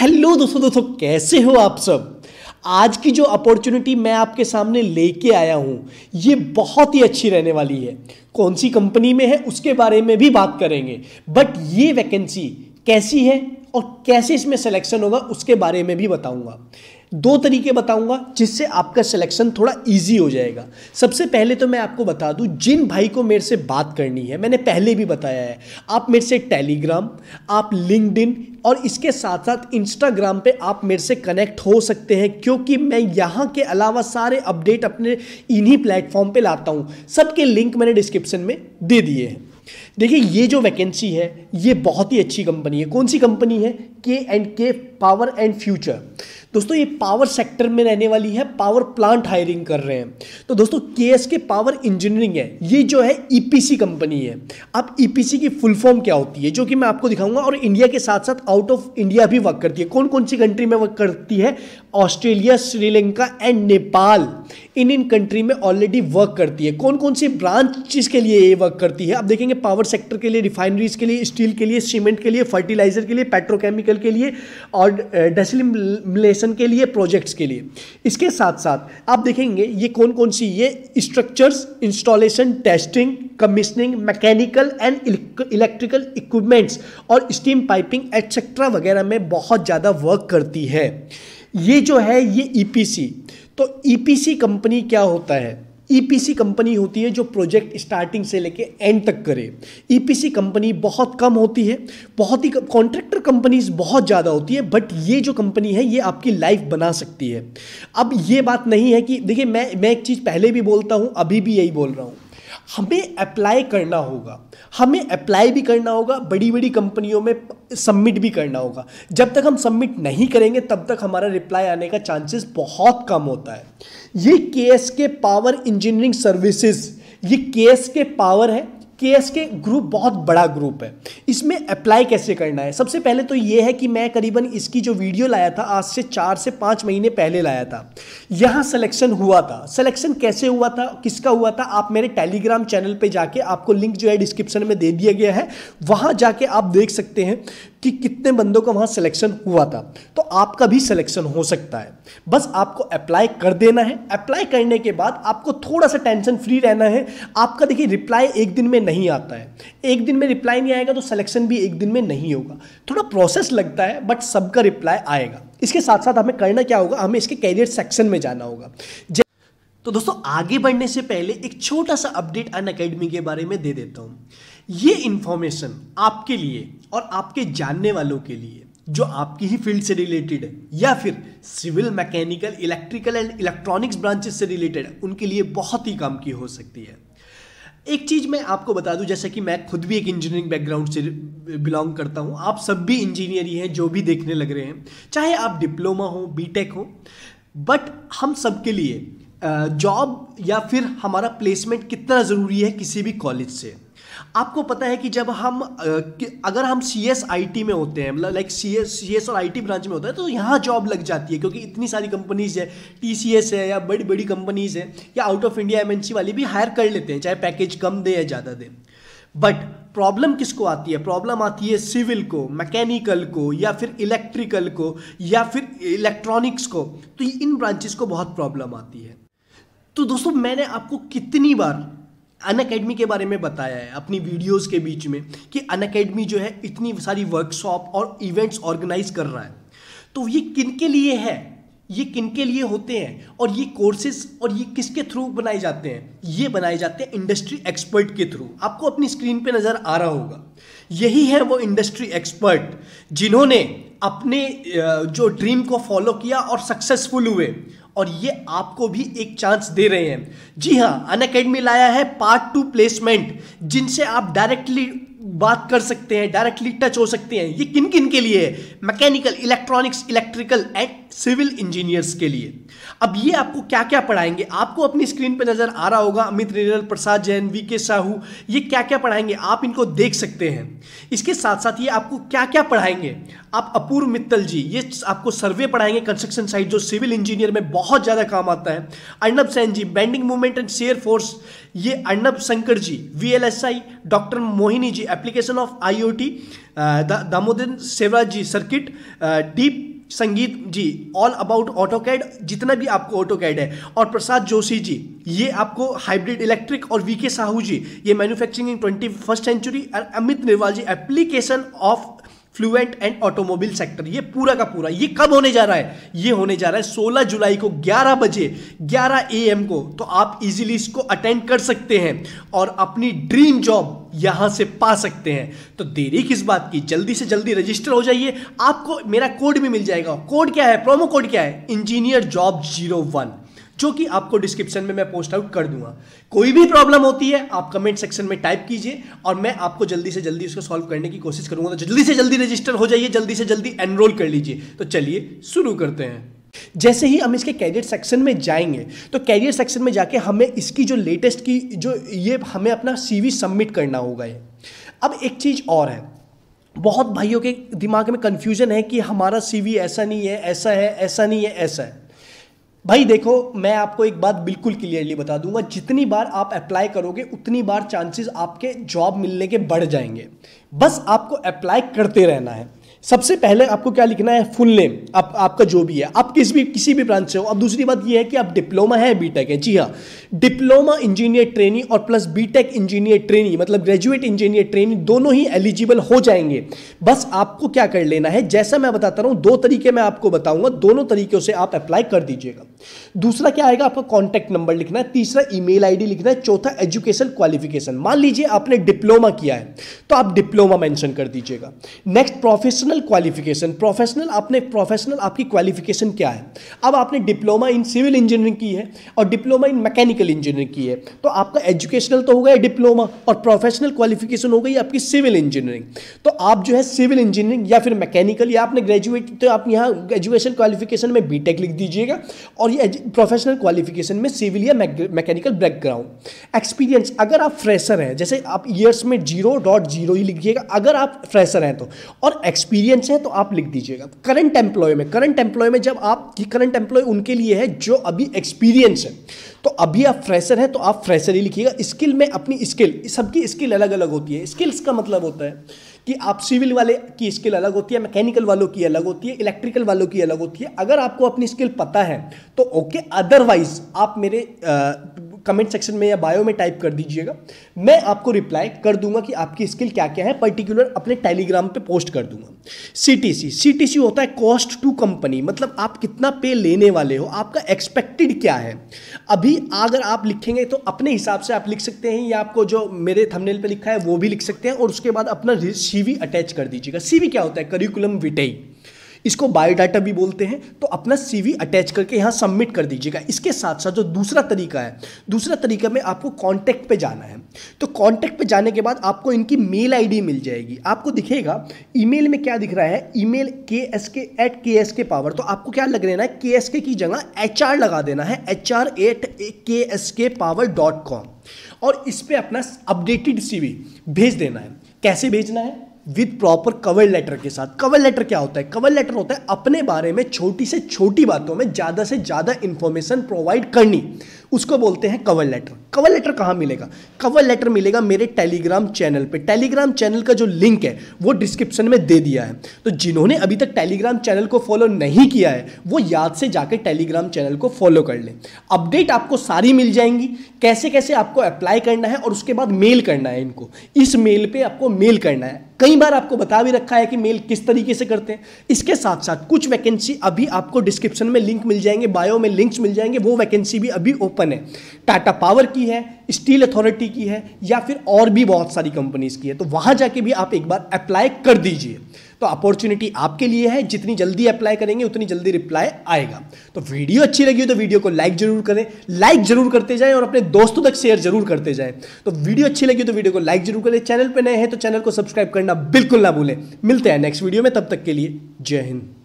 hello दोस्तों दोस्तों कैसे हो आप सब आज की जो अपॉर्चुनिटी मैं आपके सामने लेके आया हूँ ये बहुत ही अच्छी रहने वाली है कौन सी कंपनी में है उसके बारे में भी बात करेंगे बट ये वैकेंसी कैसी है और कैसे इसमें सिलेक्शन होगा उसके बारे में भी बताऊंगा दो तरीके बताऊंगा जिससे आपका सिलेक्शन थोड़ा इजी हो जाएगा सबसे पहले तो मैं आपको बता दूं जिन भाई को मेरे से बात करनी है मैंने पहले भी बताया है आप मेरे से टेलीग्राम आप लिंकड और इसके साथ साथ इंस्टाग्राम पे आप मेरे से कनेक्ट हो सकते हैं क्योंकि मैं यहाँ के अलावा सारे अपडेट अपने इन्हीं प्लेटफॉर्म पर लाता हूँ सबके लिंक मैंने डिस्क्रिप्शन में दे दिए हैं देखिए ये जो वैकेंसी है ये बहुत ही अच्छी कंपनी है कौन सी कंपनी है के एंड के पावर एंड फ्यूचर दोस्तों ये पावर सेक्टर में रहने वाली है पावर प्लांट हायरिंग कर रहे हैं तो दोस्तों के एस के पावर इंजीनियरिंग है ये जो है ईपीसी e कंपनी है अब ईपीसी e की फुल फॉर्म क्या होती है जो कि मैं आपको दिखाऊंगा और इंडिया के साथ साथ आउट ऑफ इंडिया भी वर्क करती है कौन कौन सी कंट्री में वर्क करती है ऑस्ट्रेलिया श्रीलंका एंड नेपाल इन इन कंट्री में ऑलरेडी वर्क करती है कौन कौन सी ब्रांचेस के लिए ये वर्क करती है आप देखेंगे पावर सेक्टर के लिए रिफाइनरीज के लिए स्टील के लिए सीमेंट के लिए फर्टिलाइजर के लिए पेट्रोकेमिकल के लिए और डेसिलिम एप्लीकेशन के लिए प्रोजेक्ट्स के लिए इसके साथ साथ आप देखेंगे ये कौन कौन सी ये structures installation testing commissioning mechanical and electrical equipments और स्टीम पाइपिंग एटसेट्रा वगैरह में बहुत ज़्यादा वर्क करती है ये जो है ये ईपीसी e तो ईपीसी e कंपनी क्या होता है ईपीसी e कंपनी होती है जो प्रोजेक्ट स्टार्टिंग से लेके एंड तक करे ईपीसी e कंपनी बहुत कम होती है बहुत ही कॉन्ट्रैक्टर कंपनीज बहुत ज़्यादा होती है बट ये जो कंपनी है ये आपकी लाइफ बना सकती है अब ये बात नहीं है कि देखिए मैं मैं एक चीज़ पहले भी बोलता हूँ अभी भी यही बोल रहा हूँ हमें अप्लाई करना होगा हमें अप्लाई भी करना होगा बड़ी बड़ी कंपनियों में सबमिट भी करना होगा जब तक हम सबमिट नहीं करेंगे तब तक हमारा रिप्लाई आने का चांसेस बहुत कम होता है ये के S K power engineering services ये के एस के पावर है के एस के ग्रुप बहुत बड़ा ग्रुप है इसमें अप्लाई कैसे करना है सबसे पहले तो ये है कि मैं करीबन इसकी जो वीडियो लाया था आज से चार से पाँच महीने पहले लाया था यहाँ सिलेक्शन हुआ था सिलेक्शन कैसे हुआ था किसका हुआ था आप मेरे टेलीग्राम चैनल पे जाके आपको लिंक जो है डिस्क्रिप्शन में दे दिया गया है वहाँ जाके आप देख सकते हैं कि कितने बंदों का वहां सिलेक्शन हुआ था तो आपका भी सिलेक्शन हो सकता है बस आपको अप्लाई कर देना है अप्लाई करने के बाद आपको थोड़ा सा टेंशन फ्री रहना है आपका देखिए रिप्लाई एक दिन में नहीं आता है एक दिन में रिप्लाई नहीं आएगा तो सिलेक्शन भी एक दिन में नहीं होगा थोड़ा प्रोसेस लगता है बट सबका रिप्लाई आएगा इसके साथ साथ हमें करना क्या होगा हमें इसके कैरियर सेक्शन में जाना होगा तो दोस्तों आगे बढ़ने से पहले एक छोटा सा अपडेट अन अकेडमी के बारे में दे देता हूँ ये इन्फॉर्मेशन आपके लिए और आपके जानने वालों के लिए जो आपकी ही फील्ड से रिलेटेड है या फिर civil mechanical electrical and electronics branches से रिलेटेड है उनके लिए बहुत ही काम की हो सकती है एक चीज़ मैं आपको बता दूं जैसे कि मैं खुद भी एक इंजीनियरिंग बैकग्राउंड से बिलोंग करता हूं आप सब भी इंजीनियर ही हैं जो भी देखने लग रहे हैं चाहे आप डिप्लोमा हो बीटेक हो बट हम सबके लिए जॉब या फिर हमारा प्लेसमेंट कितना ज़रूरी है किसी भी कॉलेज से आपको पता है कि जब हम अगर हम सी एस आई टी में होते हैं मतलब like C S C S और आई टी ब्रांच में होता है तो यहाँ जॉब लग जाती है क्योंकि इतनी सारी कंपनीज है टी सी एस है या बड़ी बड़ी कंपनीज है या out of India M N C वाली भी हायर कर लेते हैं चाहे पैकेज कम दे या ज़्यादा दे बट प्रॉब्लम किसको आती है प्रॉब्लम आती है सिविल को मैकेनिकल को या फिर इलेक्ट्रिकल को या फिर इलेक्ट्रॉनिक्स को तो इन ब्रांचेस को बहुत प्रॉब्लम आती है तो दोस्तों मैंने आपको कितनी बार अन अकेडमी के बारे में बताया है अपनी वीडियोस के बीच में कि अन अकेडमी जो है इतनी सारी वर्कशॉप और इवेंट्स ऑर्गेनाइज कर रहा है तो ये किन के लिए है ये किन के लिए होते हैं और ये कोर्सेज और ये किसके थ्रू बनाए जाते हैं ये बनाए जाते हैं इंडस्ट्री एक्सपर्ट के थ्रू आपको अपनी स्क्रीन पे नज़र आ रहा होगा यही है वो इंडस्ट्री एक्सपर्ट जिन्होंने अपने जो ड्रीम को फॉलो किया और सक्सेसफुल हुए और ये आपको भी एक चांस दे रहे हैं जी हाँ अन लाया है पार्ट टू प्लेसमेंट जिनसे आप डायरेक्टली बात कर सकते हैं डायरेक्टली टच हो सकते हैं ये किन किन के लिए है mechanical electronics electrical and civil engineers के लिए अब ये आपको क्या क्या पढ़ाएंगे आपको अपनी स्क्रीन पर नज़र आ रहा होगा अमित रेरल प्रसाद जैन वी के साहू ये क्या क्या पढ़ाएंगे आप इनको देख सकते हैं इसके साथ साथ ये आपको क्या क्या पढ़ाएंगे आप अपूर्व मित्तल जी ये आपको सर्वे पढ़ाएंगे कंस्ट्रक्शन साइट जो सिविल इंजीनियर में बहुत ज़्यादा काम आता है Arnab Sain ji bending movement and shear force ये Arnab Shankar ji V doctor Mohini ji application of IoT Damodar Sevra ji circuit Deep Sangeet ji all about AutoCAD जितना भी आपको ऑटो कैड है और प्रसाद जोशी जी ये आपको हाइब्रिड इलेक्ट्रिक और वी के साहू जी ये manufacturing in twenty first century और Amit Nirwal ji application of fluent and automobile sector ये पूरा का पूरा ये कब होने जा रहा है ये होने जा रहा है 16 जुलाई को 11 बजे 11 एम को तो आप इजीली इसको अटेंड कर सकते हैं और अपनी ड्रीम जॉब यहां से पा सकते हैं तो देरी किस बात की जल्दी से जल्दी रजिस्टर हो जाइए आपको मेरा कोड भी मिल जाएगा कोड क्या है प्रोमो कोड क्या है इंजीनियर जॉब जीरो वन जो कि आपको डिस्क्रिप्शन में मैं पोस्ट आउट कर दूंगा कोई भी प्रॉब्लम होती है आप कमेंट सेक्शन में टाइप कीजिए और मैं आपको जल्दी से जल्दी उसको सॉल्व करने की कोशिश करूंगा तो जल्दी से जल्दी रजिस्टर हो जाइए जल्दी से जल्दी एनरोल कर लीजिए तो चलिए शुरू करते हैं जैसे ही हम इसके कैरियर सेक्शन में जाएंगे तो कैरियर सेक्शन में जाके हमें इसकी जो लेटेस्ट की जो ये हमें अपना सीवी सबमिट करना होगा ये अब एक चीज़ और है बहुत भाइयों के दिमाग में कन्फ्यूजन है कि हमारा सीवी ऐसा नहीं है ऐसा है ऐसा नहीं है ऐसा है भाई देखो मैं आपको एक बात बिल्कुल क्लियरली बता दूंगा जितनी बार आप अप्लाई करोगे उतनी बार चांसेस आपके जॉब मिलने के बढ़ जाएंगे बस आपको अप्लाई करते रहना है सबसे पहले आपको क्या लिखना है फुल नेम आप, आपका जो भी है आप किस भी किसी भी ब्रांच से हो अब दूसरी बात यह है कि आप डिप्लोमा है बीटेक है जी हाँ डिप्लोमा इंजीनियर ट्रेनी और प्लस बीटेक इंजीनियर ट्रेनी मतलब ग्रेजुएट इंजीनियर ट्रेनी दोनों ही एलिजिबल हो जाएंगे बस आपको क्या कर लेना है जैसा मैं बताता रहा हूँ दो तरीके मैं आपको बताऊंगा दोनों तरीकों से आप अप्लाई कर दीजिएगा दूसरा क्या आएगा आपका कॉन्टैक्ट नंबर लिखना है तीसरा ईमेल आईडी लिखना है चौथा एजुकेशन क्वालिफिकेशन मान लीजिए आपने डिप्लोमा किया है तो आप डिप्लोमा मेंशन कर दीजिएगा नेक्स्ट प्रोफेशनल क्वालिफिकेशन प्रोफेशनल आपने प्रोफेशनल आपकी क्वालिफिकेशन क्या है अब आपने डिप्लोमा इन सिविल इंजीनियरिंग की है और डिप्लोमा इन मैकेनिकल इंजीनियरिंग की है तो आपका एजुकेशनल तो हो गया डिप्लोमा और प्रोफेशनल क्वालिफिकेशन हो गई आपकी सिविल इंजीनियरिंग तो आप जो है सिविल इंजीनियरिंग या फिर मैकेनिकल या आपने ग्रेजुएट तो आप यहाँ एजुकेशन क्वालिफिकेशन में बीटेक लिख दीजिएगा और और ये प्रोफेशनल क्वालिफिकेशन में सिविल या मैकेनिकल बैकग्राउंड एक्सपीरियंस अगर आप फ्रेशर हैं जैसे आप ईयर्स में जीरो डॉट जीरो ही लिखिएगा अगर आप फ्रेशर हैं तो और एक्सपीरियंस है तो आप लिख दीजिएगा करंट एम्प्लॉय में करंट एम्प्लॉय में जब आप करंट एम्प्लॉय उनके लिए है जो अभी एक्सपीरियंस है तो अभी आप फ्रेशर हैं तो आप फ्रेशर ही लिखिएगा स्किल में अपनी स्किल सबकी स्किल अलग अलग होती है स्किल्स का मतलब होता है कि आप सिविल वाले की स्किल अलग होती है मैकेनिकल वालों की अलग होती है इलेक्ट्रिकल वालों की अलग होती है अगर आपको अपनी स्किल पता है तो ओके अदरवाइज आप मेरे कमेंट सेक्शन में या बायो में टाइप कर दीजिएगा मैं आपको रिप्लाई कर दूंगा कि आपकी स्किल क्या क्या है पर्टिकुलर अपने टेलीग्राम पे पोस्ट कर दूंगा सीटीसी सीटीसी होता है कॉस्ट टू कंपनी मतलब आप कितना पे लेने वाले हो आपका एक्सपेक्टेड क्या है अभी अगर आप लिखेंगे तो अपने हिसाब से आप लिख सकते हैं या आपको जो मेरे थंबनेल पे लिखा है वो भी लिख सकते हैं और उसके बाद अपना सीवी अटैच कर दीजिएगा सीवी क्या होता है करिकुलम विटेई इसको बायोडाटा भी बोलते हैं तो अपना सीवी अटैच करके यहाँ सबमिट कर दीजिएगा इसके साथ साथ जो दूसरा तरीका है दूसरा तरीका में आपको कॉन्टैक्ट पे जाना है तो कॉन्टैक्ट पे जाने के बाद आपको इनकी मेल आई मिल जाएगी आपको दिखेगा ई में क्या दिख रहा है ई के एस के eight K S K power तो आपको क्या लग रहा है के एस के की जगह एच आर लगा देना है H R at K S K power dot com और इस पर अपना अपडेटेड सी भेज देना है कैसे भेजना है विद प्रॉपर कवर लेटर के साथ कवर लेटर क्या होता है कवर लेटर होता है अपने बारे में छोटी से छोटी बातों में ज़्यादा से ज़्यादा इन्फॉर्मेशन प्रोवाइड करनी उसको बोलते हैं कवर लेटर कवर लेटर कहाँ मिलेगा कवर लेटर मिलेगा मेरे टेलीग्राम चैनल पे टेलीग्राम चैनल का जो लिंक है वो डिस्क्रिप्शन में दे दिया है तो जिन्होंने अभी तक टेलीग्राम चैनल को फॉलो नहीं किया है वो याद से जाकर टेलीग्राम चैनल को फॉलो कर लें अपडेट आपको सारी मिल जाएंगी कैसे कैसे आपको अप्लाई करना है और उसके बाद मेल करना है इनको इस मेल पर आपको मेल करना है कई बार आपको बता भी रखा है कि मेल किस तरीके से करते हैं इसके साथ साथ कुछ वैकेंसी अभी आपको डिस्क्रिप्शन में लिंक मिल जाएंगे बायो में लिंक्स मिल जाएंगे वो वैकेंसी भी अभी ओपन है टाटा पावर की है स्टील अथॉरिटी की है या फिर और भी बहुत सारी कंपनीज की है तो वहां जाके भी आप एक बार अप्लाई कर दीजिए तो अपॉर्चुनिटी आपके लिए है जितनी जल्दी अप्लाई करेंगे उतनी जल्दी रिप्लाई आएगा तो वीडियो अच्छी लगी हो तो वीडियो को लाइक जरूर करें लाइक जरूर करते जाएं और अपने दोस्तों तक शेयर जरूर करते जाएं तो वीडियो अच्छी लगी हो तो वीडियो को लाइक जरूर करें चैनल पर नए हैं तो चैनल को सब्सक्राइब करना बिल्कुल ना भूलें मिलते हैं नेक्स्ट वीडियो में तब तक के लिए जय हिंद